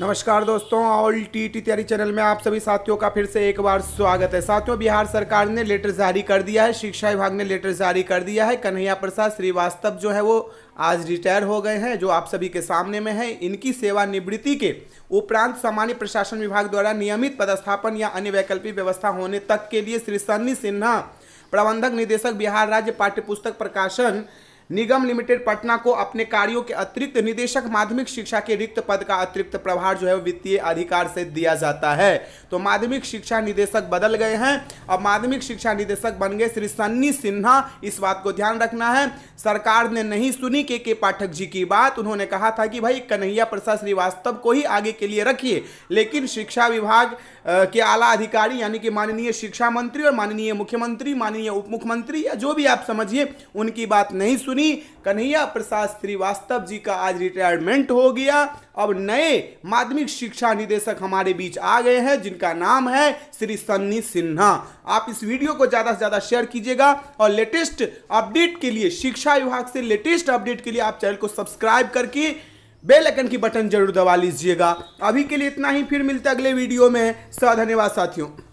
नमस्कार दोस्तों all T T तैयारी चैनल में आप सभी साथियों का फिर से एक बार स्वागत है साथियों बिहार सरकार ने लेटर जारी कर दिया है शिक्षा विभाग ने लेटर जारी कर दिया है कन्हैया प्रसाद श्रीवास्तव जो है वो आज रिटायर हो गए हैं जो आप सभी के सामने में है इनकी सेवानिवृत्ति के उपरांत सामान्य प्रशासन विभाग द्वारा नियमित पदस्थापन या अन्य वैकल्पिक व्यवस्था होने तक के लिए श्री सन्नी सिन्हा प्रबंधक निदेशक बिहार राज्य पाठ्यपुस्तक प्रकाशन निगम लिमिटेड पटना को अपने कार्यों के अतिरिक्त निदेशक माध्यमिक शिक्षा के रिक्त पद का अतिरिक्त प्रभार जो है वित्तीय अधिकार से दिया जाता है तो माध्यमिक शिक्षा निदेशक बदल गए हैं अब माध्यमिक शिक्षा निदेशक बन गए श्री सन्नी सिन्हा इस बात को ध्यान रखना है सरकार ने नहीं सुनी के के पाठक जी की बात उन्होंने कहा था कि भाई कन्हैया प्रसाद श्रीवास्तव को ही आगे के लिए रखिए लेकिन शिक्षा विभाग के आला अधिकारी यानी कि माननीय शिक्षा मंत्री और माननीय मुख्यमंत्री माननीय उप मुख्यमंत्री या जो भी आप समझिए उनकी बात नहीं सुनी कन्हैया प्रसाद श्रीवास्तव जी का आज रिटायरमेंट हो गया अब नए माध्यमिक शिक्षा निदेशक हमारे बीच आ गए हैं जिनका नाम है श्री सन्नी सिन्हा आप इस वीडियो को ज़्यादा से ज़्यादा शेयर कीजिएगा और लेटेस्ट अपडेट के लिए शिक्षा विभाग से लेटेस्ट अपडेट के लिए आप चैनल को सब्सक्राइब करके बेल आइकन की बटन जरूर दबा लीजिएगा अभी के लिए इतना ही फिर मिलते अगले वीडियो में सधन्यवाद साथियों